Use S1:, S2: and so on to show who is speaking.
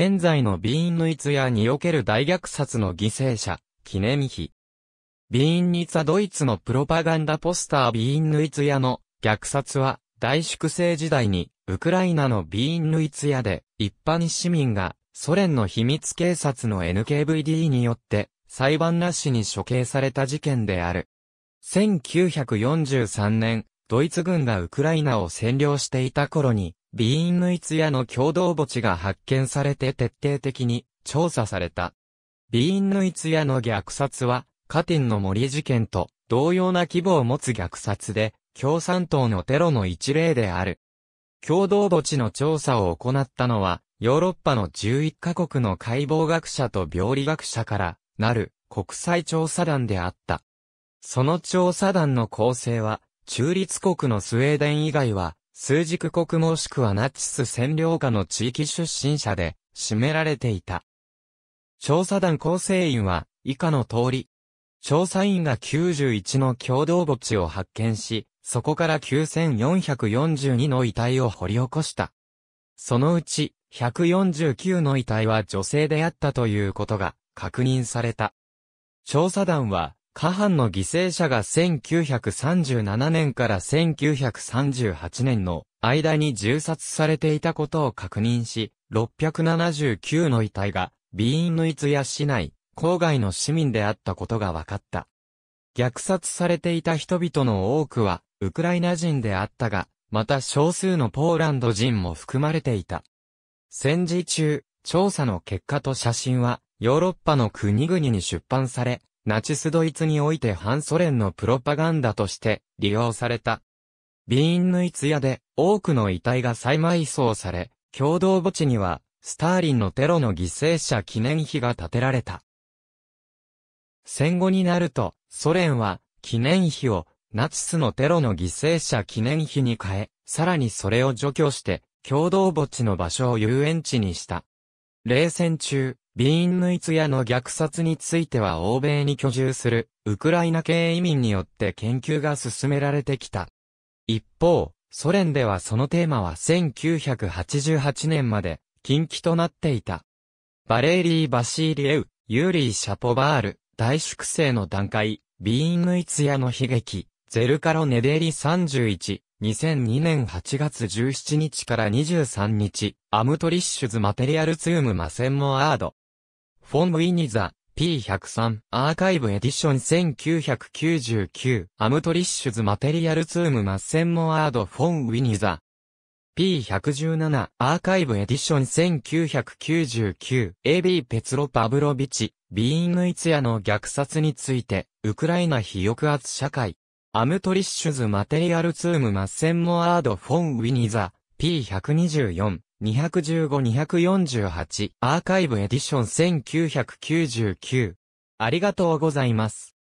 S1: 現在のビーンヌイツヤにおける大虐殺の犠牲者、記念碑。ビーンニツァドイツのプロパガンダポスタービーンヌイツヤの虐殺は、大粛清時代に、ウクライナのビーンヌイツヤで、一般市民が、ソ連の秘密警察の NKVD によって、裁判なしに処刑された事件である。1943年、ドイツ軍がウクライナを占領していた頃に、ビーンヌイツヤの共同墓地が発見されて徹底的に調査された。ビーンヌイツヤの虐殺は、カティンの森事件と同様な規模を持つ虐殺で、共産党のテロの一例である。共同墓地の調査を行ったのは、ヨーロッパの11カ国の解剖学者と病理学者からなる国際調査団であった。その調査団の構成は、中立国のスウェーデン以外は数軸国もしくはナチス占領下の地域出身者で、占められていた。調査団構成員は、以下の通り。調査員が91の共同墓地を発見し、そこから9442の遺体を掘り起こした。そのうち、149の遺体は女性であったということが確認された。調査団は下半の犠牲者が1937年から1938年の間に銃殺されていたことを確認し、679の遺体が、ビーンヌイツや市内、郊外の市民であったことが分かった。虐殺されていた人々の多くは、ウクライナ人であったが、また少数のポーランド人も含まれていた。戦時中、調査の結果と写真は、ヨーロッパの国々に出版され、ナチスドイツにおいて反ソ連のプロパガンダとして利用された。ビーンヌイツヤで多くの遺体が再埋葬され、共同墓地にはスターリンのテロの犠牲者記念碑が建てられた。戦後になると、ソ連は記念碑をナチスのテロの犠牲者記念碑に変え、さらにそれを除去して、共同墓地の場所を遊園地にした。冷戦中、ビーンヌイツヤの虐殺については欧米に居住するウクライナ系移民によって研究が進められてきた。一方、ソ連ではそのテーマは1988年まで近畿となっていた。バレーリー・バシーリエウ、ユーリー・シャポバール、大粛清の段階、ビーンヌイツヤの悲劇、ゼルカロネデリ31、2002年8月17日から23日、アムトリッシュズ・マテリアルツーム・マセンモ・アード、フォン・ウィニザ、P103、アーカイブエディション1999、アムトリッシュズ・マテリアルツーム・マッセンモアード・フォン・ウィニザ、P117 アーカイブエディション 1999AB ペツロ・パブロビチ、ビーンヌイツヤの虐殺について、ウクライナ非抑圧社会。アムトリッシュズ・マテリアルツーム・マッセンモアード・フォン・ウィニザ、P124 215-248アーカイブエディション1999ありがとうございます。